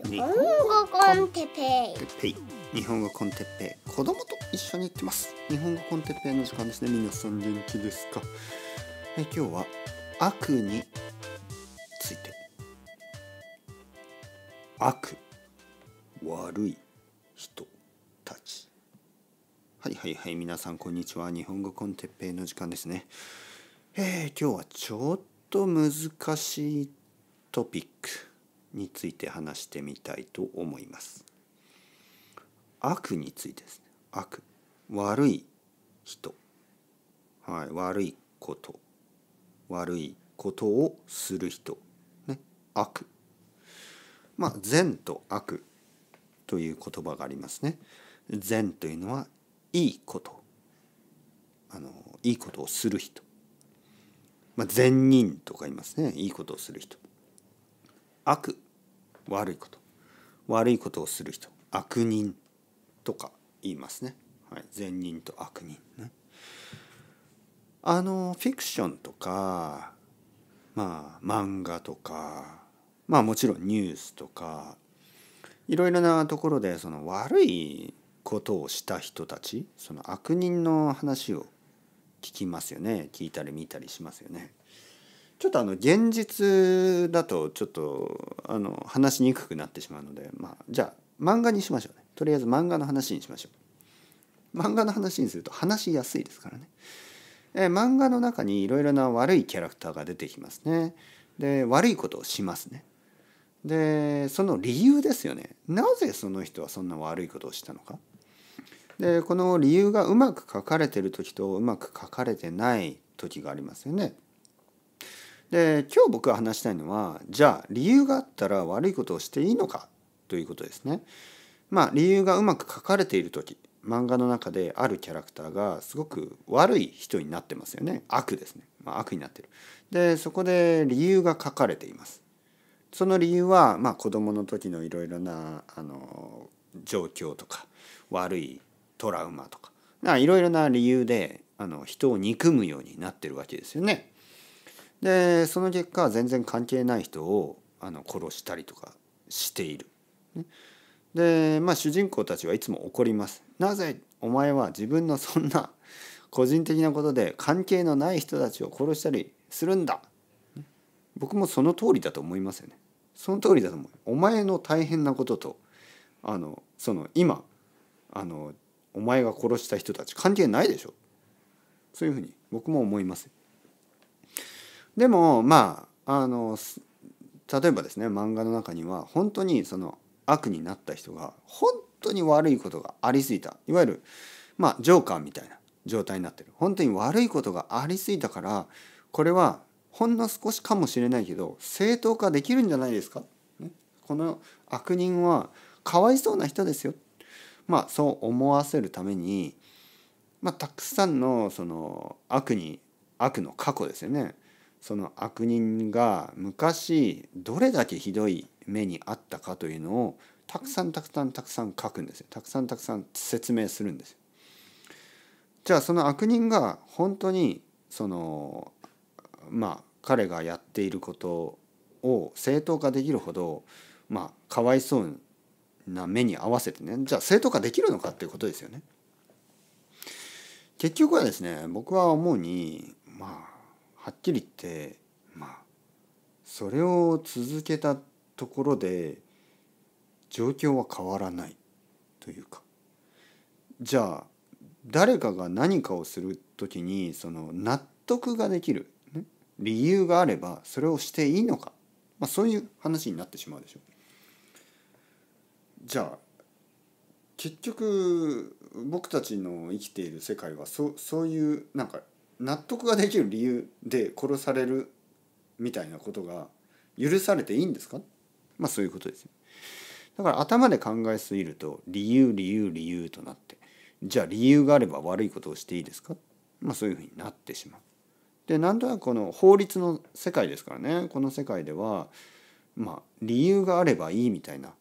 日本語コンテペイ日本語コンテペイ子供と一緒に行ってます日本語コンテペイの時間ですね皆さん元気ですかえ今日は悪について悪悪い人たちはいはいはい皆さんこんにちは日本語コンテペイの時間ですねえー、今日はちょっと難しいトピックについて話してみたいと思います。悪についてですね。悪。悪い人。はい。悪いこと。悪いことをする人。ね。悪。まあ、善と悪という言葉がありますね。善というのは、いいこと。あの、いいことをする人。まあ、善人とか言いますね。いいことをする人。悪悪いこと悪いことをする人悪人とか言いますね、はい、善人と悪人ねあのフィクションとかまあ漫画とかまあもちろんニュースとかいろいろなところでその悪いことをした人たちその悪人の話を聞きますよね聞いたり見たりしますよね。ちょっとあの現実だとちょっとあの話しにくくなってしまうので、まあ、じゃあ漫画にしましょうねとりあえず漫画の話にしましょう漫画の話にすると話しやすいですからねえ漫画の中にいろいろな悪いキャラクターが出てきますねで悪いことをしますねでその理由ですよねなぜその人はそんな悪いことをしたのかでこの理由がうまく書かれてる時とうまく書かれてない時がありますよねで今日僕が話したいのはじゃあ理由があったら悪いことをしていいのかということですね。まあ理由がうまく書かれている時漫画の中であるキャラクターがすごく悪い人になってますよね悪ですね、まあ、悪になってる。でそこで理由が書かれています。その理由は、まあ、子供の時のいろいろなあの状況とか悪いトラウマとかいろいろな理由であの人を憎むようになってるわけですよね。でその結果全然関係ない人をあの殺したりとかしている。ね、でまあ主人公たちはいつも怒ります。なぜお前は自分のそんな個人的なことで関係のない人たちを殺したりするんだ、ね、僕もその通りだと思いますよね。その通りだと思う。お前の大変なこととあのその今あのお前が殺した人たち関係ないでしょそういうふうに僕も思います。でもまああの例えばですね漫画の中には本当にその悪になった人が本当に悪いことがありすぎたいわゆるまあジョーカーみたいな状態になってる本当に悪いことがありすぎたからこれはほんの少しかもしれないけど正当化できるんじゃないですか、ね、この悪人はかわいそうな人ですよまあそう思わせるために、まあ、たくさんのその悪に悪の過去ですよねその悪人が昔どれだけひどい目にあったかというのをたくさんたくさんたくさん書くんですよたくさんたくさん説明するんですよ。じゃあその悪人が本当にそのまあ彼がやっていることを正当化できるほどまあかわいそうな目に合わせてねじゃあ正当化できるのかっていうことですよね。結局はですね僕は思うにまあはっきり言ってまあそれを続けたところで状況は変わらないというかじゃあ誰かが何かをする時にその納得ができる、ね、理由があればそれをしていいのか、まあ、そういう話になってしまうでしょう。じゃあ結局僕たちの生きている世界はそそういうなんか納得ができる理由で殺されるみたいなことが許されていいんですかまあそういうことですよ。だから頭で考えすぎると理由理由理由となってじゃあ理由があれば悪いことをしていいですかまあそういうふうになってしまう。でなんとなくこの法律の世界ですからねこの世界ではまあ理由があればいいみたいな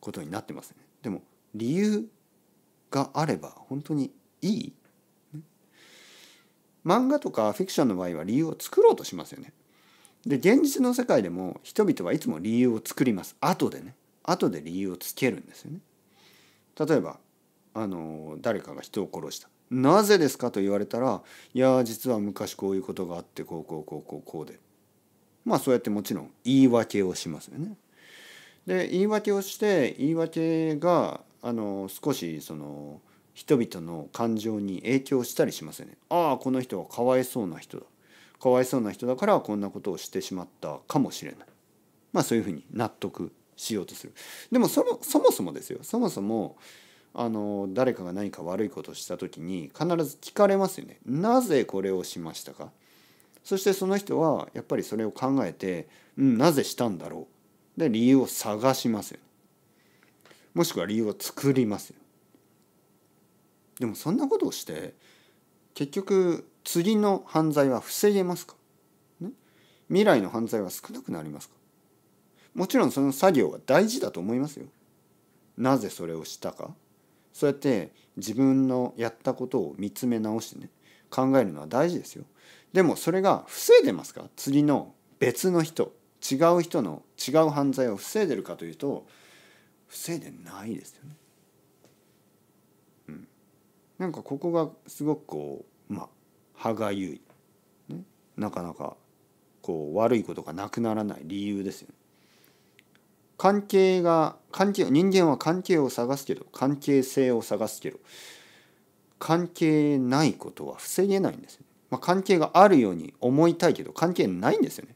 ことになってますね。でも理由があれば本当にいい漫画とかフィクションの場合は理由を作ろうとしますよね。で現実の世界でも人々はいつも理由を作ります後でね後で理由をつけるんですよね。例えばあの誰かが人を殺した。なぜですかと言われたらいや実は昔こういうことがあってこうこうこうこうこうでまあそうやってもちろん言い訳をしますよね。で言い訳をして言い訳があの少しその人々の感情に影響したりしますよね。ああこの人はかわいそうな人だかわいそうな人だからこんなことをしてしまったかもしれない。まあそういうふうに納得しようとする。でもそもそもそもですよそもそもあの誰かが何か悪いことをした時に必ず聞かれますよね。なぜこれをしましたかそしてその人はやっぱりそれを考えて、うん、なぜしたんだろうで理由を探しますよ、ね、もしくは理由を作りますよ、ね、でもそんなことをして結局次の犯罪は防げますか、ね、未来の犯罪は少なくなりますかもちろんその作業は大事だと思いますよ。なぜそれをしたかそうやって自分のやったことを見つめ直してね考えるのは大事ですよ。でもそれが防いでますか次の別の人違う人の違う犯罪を防いでるかというと防いでないですよね。なんかここがすごくこうまあ歯がゆい、ね、なかなかこう悪いことがなくならない理由ですよね。関係が関係人間は関係を探すけど関係性を探すけど関係ないことは防げないんですよ、ね、まあ、関係があるように思いたいけど関係ないんですよね。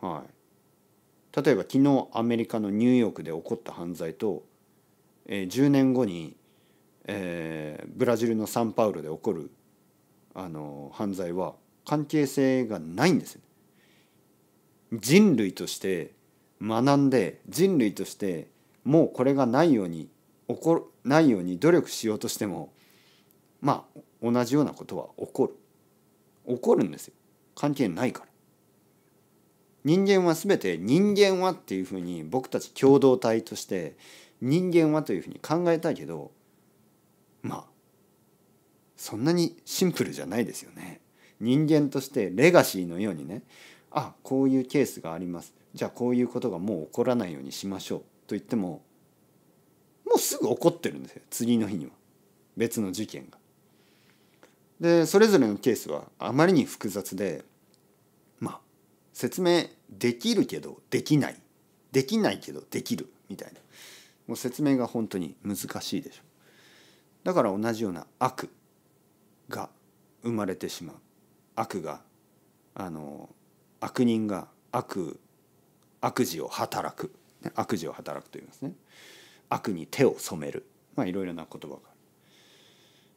はい、例えば昨日アメリカのニューヨークで起こった犯罪と、えー、10年後にえー、ブラジルのサンパウロで起こるあの犯罪は関係性がないんです人類として学んで人類としてもうこれがないように起こないように努力しようとしてもまあ同じようなことは起こる起こるんですよ関係ないから人間は全て人間はっていうふうに僕たち共同体として人間はというふうに考えたいけどまあそんなにシンプルじゃないですよね。人間としてレガシーのようにねあこういうケースがありますじゃあこういうことがもう起こらないようにしましょうと言ってももうすぐ起こってるんですよ次の日には別の事件が。でそれぞれのケースはあまりに複雑でまあ説明できるけどできないできないけどできるみたいなもう説明が本当に難しいでしょ。だから同じような悪が生まれてしまう悪があの悪人が悪悪事を働く悪事を働くと言いますね悪に手を染めるまあいろいろな言葉が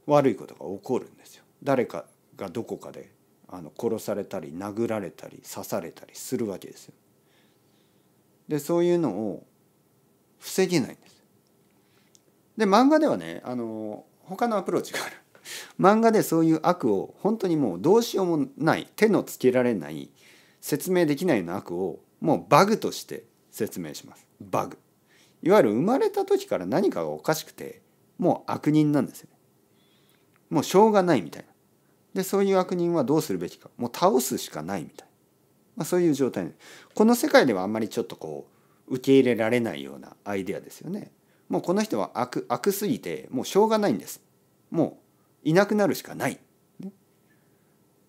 悪いことが起こるんですよ誰かがどこかであの殺されたり殴られたり刺されたりするわけですよでそういうのを防げないんですで漫画ではねあの他のアプローチがある 漫画でそういう悪を本当にもうどうしようもない手のつけられない説明できないような悪をもうバグとして説明しますバグいわゆる生まれた時から何かがおかしくてもう悪人なんですよもうしょうがないみたいなでそういう悪人はどうするべきかもう倒すしかないみたいな、まあ、そういう状態この世界ではあんまりちょっとこう受け入れられないようなアイデアですよね。もうこの人は悪悪すぎてもうしょうがないんですもういなくなるしかない、ね、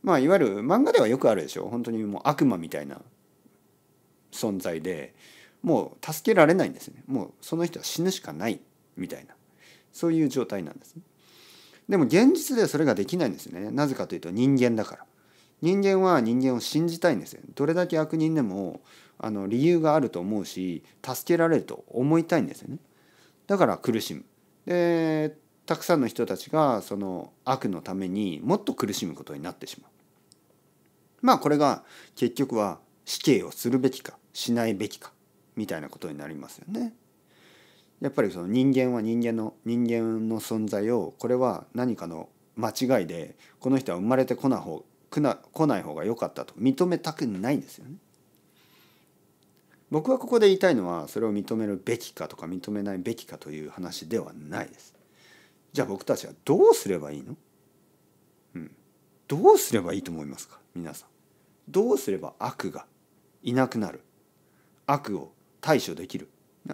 まあいわゆる漫画ではよくあるでしょ本当にもう悪魔みたいな存在でもう助けられないんですねもうその人は死ぬしかないみたいなそういう状態なんです、ね、でも現実ではそれができないんですよねなぜかというと人間だから人間は人間を信じたいんですよどれだけ悪人でもあの理由があると思うし助けられると思いたいんですよねだから苦しむでたくさんの人たちがその悪のためにもっと苦しむことになってしまうまあこれが結局は死刑をするべきかしないべきかみたいなことになりますよね。やっぱりその人間は人間の人間の存在をこれは何かの間違いでこの人は生まれてこな方いな来ない方が良かったと認めたくないんですよね。僕はここで言いたいのはそれを認めるべきかとか認めないべきかという話ではないです。じゃあ僕たちはどうすればいいの、うん、どうすればいいと思いますか皆さん。どうすれば悪がいなくなる悪を対処できる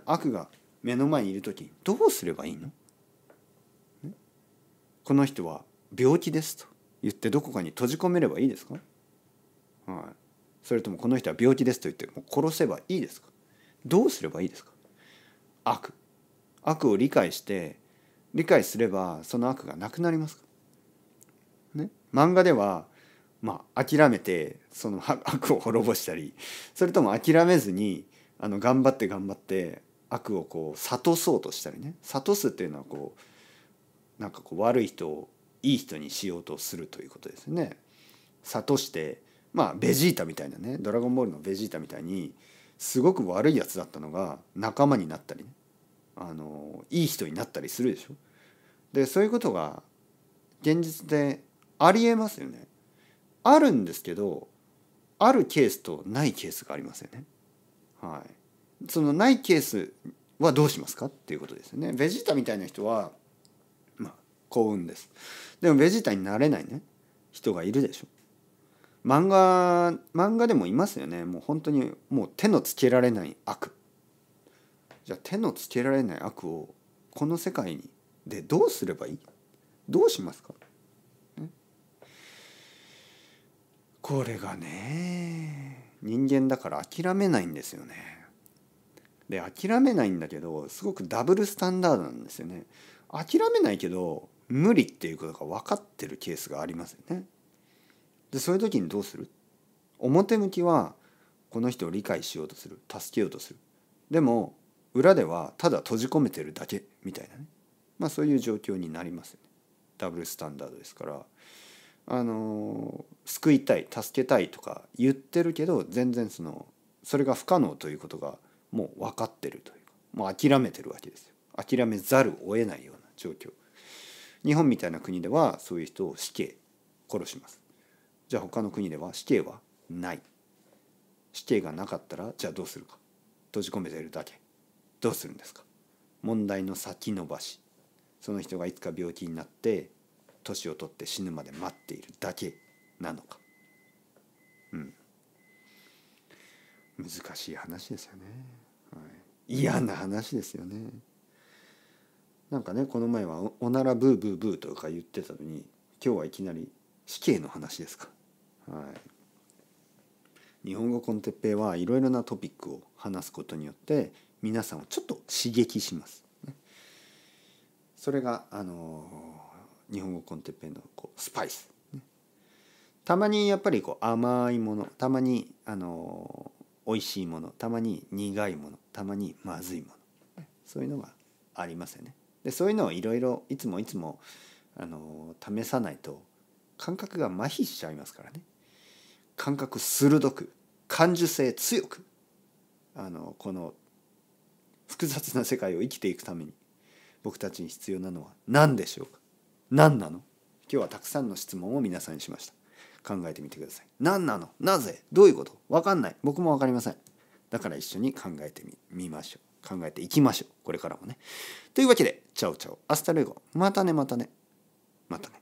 悪が目の前にいる時にどうすればいいの、ね、この人は病気ですと言ってどこかに閉じ込めればいいですかはい。それともこの人は病気ですと言っても殺せばいいですかどうすればいいですか悪悪を理解して理解すればその悪がなくなりますか、ね、漫画ではまあ諦めてその 悪を滅ぼしたりそれとも諦めずにあの頑張って頑張って悪をこう諭そうとしたりね諭すっていうのはこうなんかこう悪い人をいい人にしようとするということですね。諭してまあベジータみたいなね「ドラゴンボール」のベジータみたいにすごく悪いやつだったのが仲間になったり、ね、あのいい人になったりするでしょ。でそういうことが現実でありえますよね。あるんですけどあるケースとないケースがありますよね。はい、そのないケースはどうしますかっていうことですよね。ベジータみたいな人は、まあ、幸運です。でもベジータになれないね人がいるでしょ。漫画漫画でもいますよねもう本当にもう手のつけられない悪じゃあ手のつけられない悪をこの世界にでどうすればいいどうしますか、これがね人間だから諦めないんですよねで諦めないんだけどすごくダブルスタンダードなんですよね諦めないけど無理っていうことが分かってるケースがありますよねでそういう時にどうする表向きはこの人を理解しようとする助けようとするでも裏ではただ閉じ込めてるだけみたいなねまあそういう状況になりますよねダブルスタンダードですからあの救いたい助けたいとか言ってるけど全然そのそれが不可能ということがもう分かってるというかもう諦めてるわけですよ諦めざるを得ないような状況日本みたいな国ではそういう人を死刑殺しますじゃあ他の国では死刑はない死刑がなかったらじゃあどうするか閉じ込めてるだけどうするんですか問題の先延ばしその人がいつか病気になって年を取って死ぬまで待っているだけなのかうん難しい話ですよね、はい、嫌な話ですよねなんかねこの前はお「おならブーブーブー」とか言ってたのに今日はいきなり死刑の話ですかはい、日本語コンテッペイはいろいろなトピックを話すことによって皆さんをちょっと刺激します。それが、あの日本語コンテッペイのこうスパイス。たまにやっぱりこう甘いものたまに、あの美味しいものたまに苦いものたまにまずいものそういうのがありますよね。でそういうのをいろいろいつもいつも、あの試さないと感覚が麻痺しちゃいますからね。感覚鋭く感受性強くあのこの複雑な世界を生きていくために僕たちに必要なのは何でしょうか何なの今日はたくさんの質問を皆さんにしました考えてみてください何なのなぜどういうこと分かんない僕も分かりませんだから一緒に考えてみましょう考えていきましょうこれからもねというわけでチャオチャオアスタルエゴまたねまたねまたね